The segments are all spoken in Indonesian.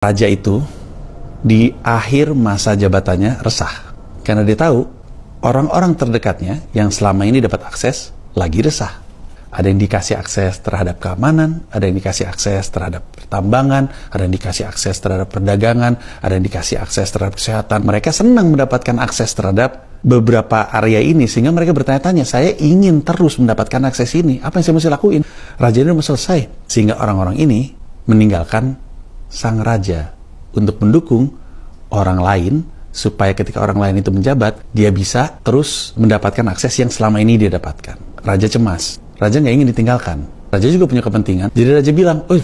raja itu di akhir masa jabatannya resah karena dia tahu orang-orang terdekatnya yang selama ini dapat akses lagi resah. Ada yang dikasih akses terhadap keamanan, ada yang dikasih akses terhadap pertambangan, ada yang dikasih akses terhadap perdagangan, ada yang dikasih akses terhadap kesehatan. Mereka senang mendapatkan akses terhadap beberapa area ini sehingga mereka bertanya-tanya, saya ingin terus mendapatkan akses ini. Apa yang saya mesti lakuin? Raja ini sudah selesai sehingga orang-orang ini meninggalkan sang raja untuk mendukung orang lain supaya ketika orang lain itu menjabat, dia bisa terus mendapatkan akses yang selama ini dia dapatkan. Raja cemas. Raja nggak ingin ditinggalkan. Raja juga punya kepentingan. Jadi raja bilang, "Uih,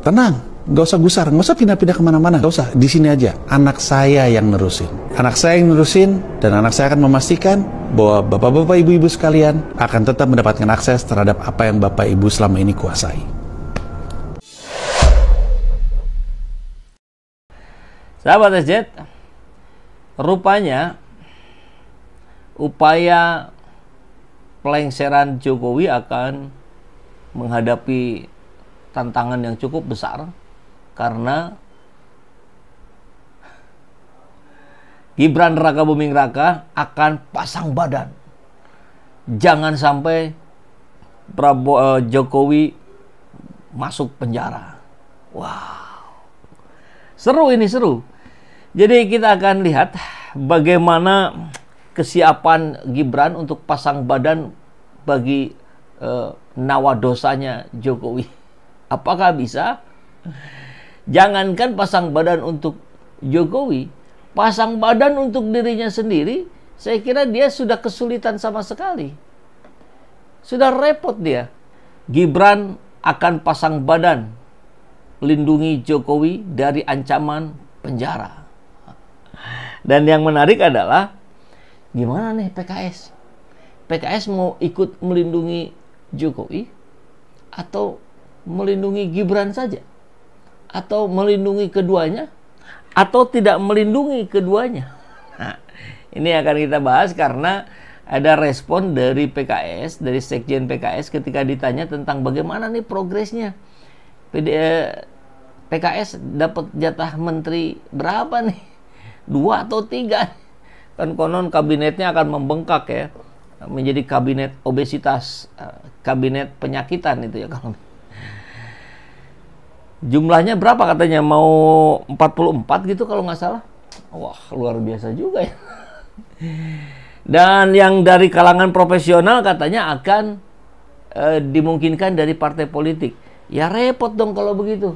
tenang, nggak usah gusar, nggak usah pindah-pindah kemana-mana, nggak usah, di sini aja. Anak saya yang nerusin. Anak saya yang nerusin, dan anak saya akan memastikan bahwa bapak-bapak, ibu-ibu sekalian akan tetap mendapatkan akses terhadap apa yang bapak ibu selama ini kuasai." Sahabat SJ, rupanya upaya pelengseran Jokowi akan menghadapi tantangan yang cukup besar karena Gibran Raka Buming Raka akan pasang badan. Jangan sampai Prabowo eh, Jokowi masuk penjara. Wow. Seru ini seru. Jadi kita akan lihat bagaimana kesiapan Gibran untuk pasang badan bagi eh, nawadosanya Jokowi. Apakah bisa? Jangankan pasang badan untuk Jokowi, pasang badan untuk dirinya sendiri, saya kira dia sudah kesulitan sama sekali. Sudah repot dia. Gibran akan pasang badan lindungi Jokowi dari ancaman penjara. Dan yang menarik adalah gimana nih PKS? PKS mau ikut melindungi Jokowi atau melindungi Gibran saja? Atau melindungi keduanya? Atau tidak melindungi keduanya? Nah, ini akan kita bahas karena ada respon dari PKS, dari Sekjen PKS ketika ditanya tentang bagaimana nih progresnya. PKS eh, dapat jatah menteri berapa nih? dua atau tiga kan konon kabinetnya akan membengkak ya menjadi kabinet obesitas eh, kabinet penyakitan itu ya kalau jumlahnya berapa katanya mau 44 gitu kalau nggak salah wah luar biasa juga ya dan yang dari kalangan profesional katanya akan eh, dimungkinkan dari partai politik ya repot dong kalau begitu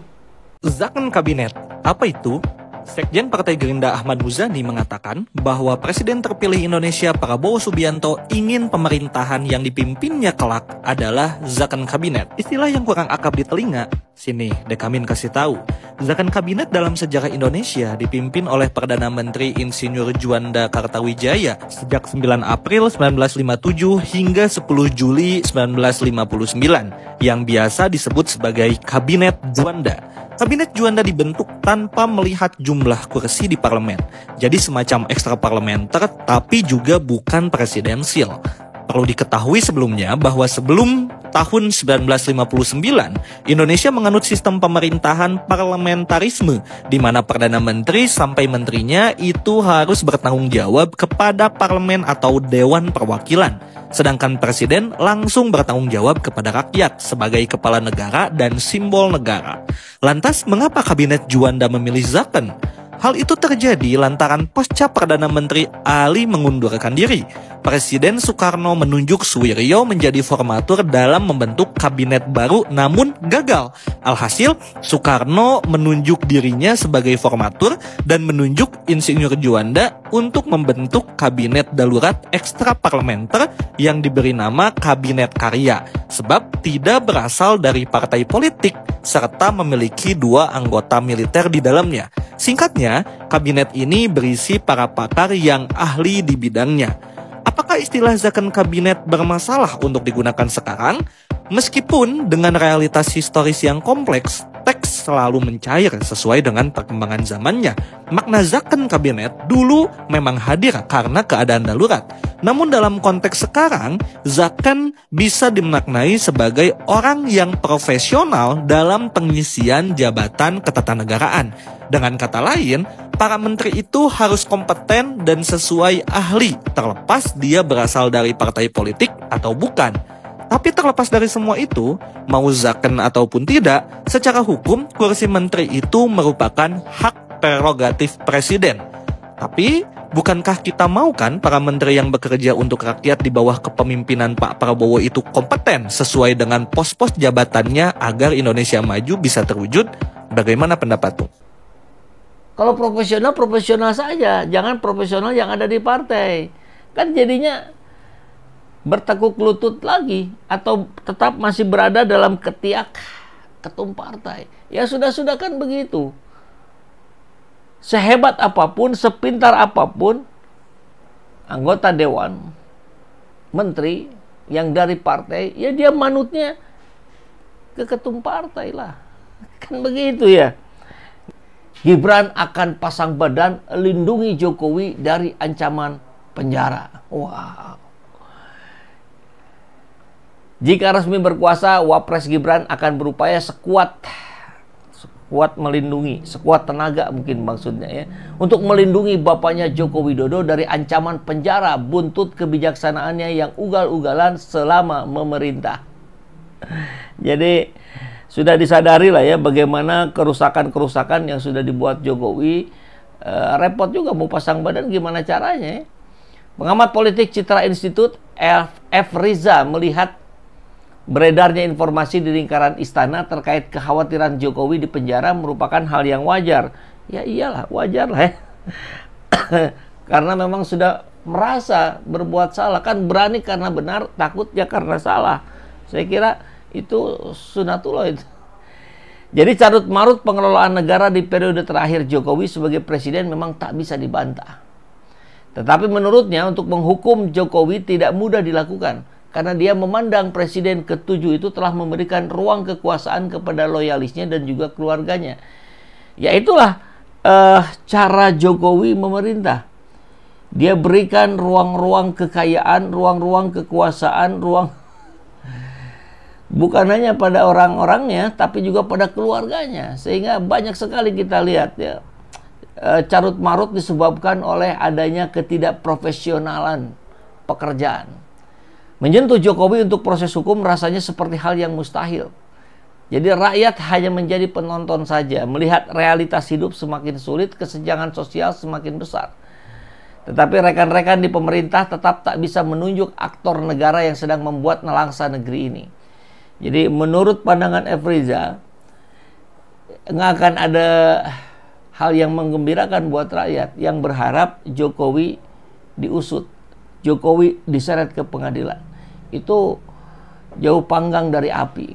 zakon kabinet apa itu Sekjen Partai Gerindra Ahmad Muzani mengatakan bahwa Presiden terpilih Indonesia Prabowo Subianto ingin pemerintahan yang dipimpinnya kelak adalah zakan kabinet. Istilah yang kurang akap di telinga, sini Dekamin kasih tahu. Zakan kabinet dalam sejarah Indonesia dipimpin oleh Perdana Menteri Insinyur Juanda Kartawijaya sejak 9 April 1957 hingga 10 Juli 1959 yang biasa disebut sebagai Kabinet Juanda. Kabinet Juanda dibentuk tanpa melihat jumlah kursi di parlemen, jadi semacam ekstra parlementer tapi juga bukan presidensial. Perlu diketahui sebelumnya bahwa sebelum tahun 1959, Indonesia menganut sistem pemerintahan parlementarisme, di mana Perdana Menteri sampai menterinya itu harus bertanggung jawab kepada parlemen atau Dewan Perwakilan. Sedangkan Presiden langsung bertanggung jawab kepada rakyat sebagai kepala negara dan simbol negara. Lantas, mengapa Kabinet Juanda memilih Zaken? Hal itu terjadi lantaran pasca Perdana Menteri Ali mengundurkan diri. Presiden Soekarno menunjuk Suwiryo menjadi formatur dalam membentuk kabinet baru namun gagal. Alhasil, Soekarno menunjuk dirinya sebagai formatur dan menunjuk Insinyur Juanda untuk membentuk kabinet dalurat ekstra parlementer yang diberi nama Kabinet Karya sebab tidak berasal dari partai politik serta memiliki dua anggota militer di dalamnya. Singkatnya, kabinet ini berisi para pakar yang ahli di bidangnya. Apakah istilah zakan kabinet bermasalah untuk digunakan sekarang? Meskipun dengan realitas historis yang kompleks, selalu mencair sesuai dengan perkembangan zamannya. Makna zaken kabinet dulu memang hadir karena keadaan darurat. Namun dalam konteks sekarang, zaken bisa dimaknai sebagai orang yang profesional dalam pengisian jabatan ketatanegaraan. Dengan kata lain, para menteri itu harus kompeten dan sesuai ahli, terlepas dia berasal dari partai politik atau bukan. Tapi terlepas dari semua itu, mau zaken ataupun tidak, secara hukum kursi menteri itu merupakan hak prerogatif presiden. Tapi bukankah kita mau kan para menteri yang bekerja untuk rakyat di bawah kepemimpinan Pak Prabowo itu kompeten sesuai dengan pos-pos jabatannya agar Indonesia maju bisa terwujud? Bagaimana pendapatmu? Kalau profesional, profesional saja. Jangan profesional yang ada di partai. Kan jadinya bertekuk lutut lagi atau tetap masih berada dalam ketiak ketum partai. Ya sudah-sudah kan begitu. Sehebat apapun, sepintar apapun anggota dewan, menteri yang dari partai, ya dia manutnya ke ketum partai lah. Kan begitu ya. Gibran akan pasang badan lindungi Jokowi dari ancaman penjara. Wow. Jika resmi berkuasa, Wapres Gibran akan berupaya sekuat sekuat melindungi, sekuat tenaga mungkin maksudnya ya, untuk melindungi bapaknya Joko Widodo dari ancaman penjara buntut kebijaksanaannya yang ugal-ugalan selama memerintah. Jadi sudah disadari lah ya bagaimana kerusakan-kerusakan yang sudah dibuat Jokowi. E, repot juga mau pasang badan gimana caranya ya. Pengamat politik Citra Institute F. F. Riza melihat Beredarnya informasi di lingkaran istana terkait kekhawatiran Jokowi di penjara merupakan hal yang wajar. Ya iyalah, wajar lah ya. karena memang sudah merasa berbuat salah. Kan berani karena benar, takut ya karena salah. Saya kira itu sunatullah itu. Jadi carut marut pengelolaan negara di periode terakhir Jokowi sebagai presiden memang tak bisa dibantah. Tetapi menurutnya untuk menghukum Jokowi tidak mudah dilakukan karena dia memandang presiden ketujuh itu telah memberikan ruang kekuasaan kepada loyalisnya dan juga keluarganya. Ya itulah eh, cara Jokowi memerintah. Dia berikan ruang-ruang kekayaan, ruang-ruang kekuasaan, ruang bukan hanya pada orang-orangnya tapi juga pada keluarganya. Sehingga banyak sekali kita lihat ya eh, carut marut disebabkan oleh adanya ketidakprofesionalan pekerjaan. Menyentuh Jokowi untuk proses hukum rasanya seperti hal yang mustahil. Jadi rakyat hanya menjadi penonton saja, melihat realitas hidup semakin sulit, kesenjangan sosial semakin besar. Tetapi rekan-rekan di pemerintah tetap tak bisa menunjuk aktor negara yang sedang membuat nelangsa negeri ini. Jadi menurut pandangan Efriza, nggak akan ada hal yang menggembirakan buat rakyat yang berharap Jokowi diusut, Jokowi diseret ke pengadilan itu jauh panggang dari api.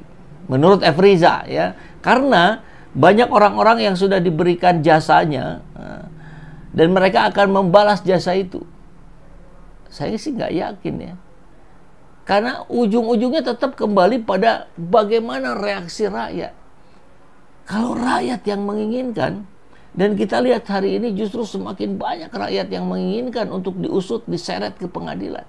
Menurut Efriza ya, karena banyak orang-orang yang sudah diberikan jasanya eh, dan mereka akan membalas jasa itu. Saya sih nggak yakin ya. Karena ujung-ujungnya tetap kembali pada bagaimana reaksi rakyat. Kalau rakyat yang menginginkan, dan kita lihat hari ini justru semakin banyak rakyat yang menginginkan untuk diusut, diseret ke pengadilan.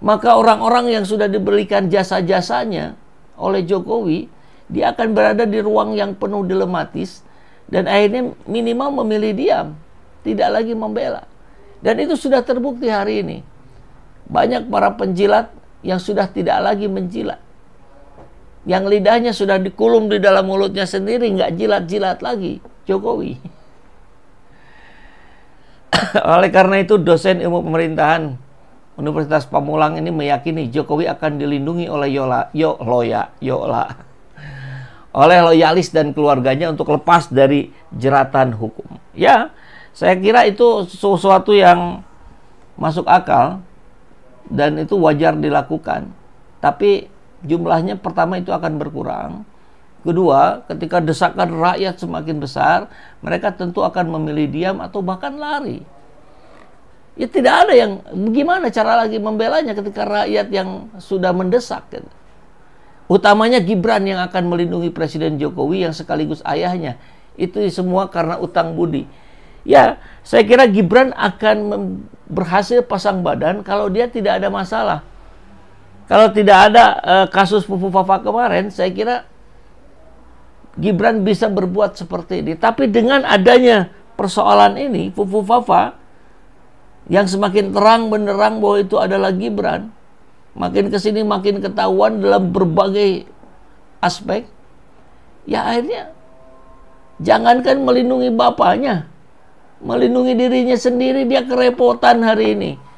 Maka orang-orang yang sudah diberikan jasa-jasanya oleh Jokowi, dia akan berada di ruang yang penuh dilematis dan akhirnya minimal memilih diam, tidak lagi membela. Dan itu sudah terbukti hari ini. Banyak para penjilat yang sudah tidak lagi menjilat. Yang lidahnya sudah dikulum di dalam mulutnya sendiri, nggak jilat-jilat lagi. Jokowi. Oleh karena itu dosen ilmu pemerintahan Universitas Pamulang ini meyakini Jokowi akan dilindungi oleh Yola, Yo Loya, Yola, oleh loyalis dan keluarganya untuk lepas dari jeratan hukum. Ya, saya kira itu sesuatu yang masuk akal dan itu wajar dilakukan. Tapi jumlahnya pertama itu akan berkurang. Kedua, ketika desakan rakyat semakin besar, mereka tentu akan memilih diam atau bahkan lari ya tidak ada yang gimana cara lagi membelanya ketika rakyat yang sudah mendesak gitu. Utamanya Gibran yang akan melindungi Presiden Jokowi yang sekaligus ayahnya. Itu semua karena utang budi. Ya, saya kira Gibran akan berhasil pasang badan kalau dia tidak ada masalah. Kalau tidak ada uh, kasus Pupu Fafa kemarin, saya kira Gibran bisa berbuat seperti ini. Tapi dengan adanya persoalan ini, Pupu Fafa yang semakin terang benderang bahwa itu adalah Gibran makin kesini makin ketahuan dalam berbagai aspek ya akhirnya jangankan melindungi bapaknya melindungi dirinya sendiri dia kerepotan hari ini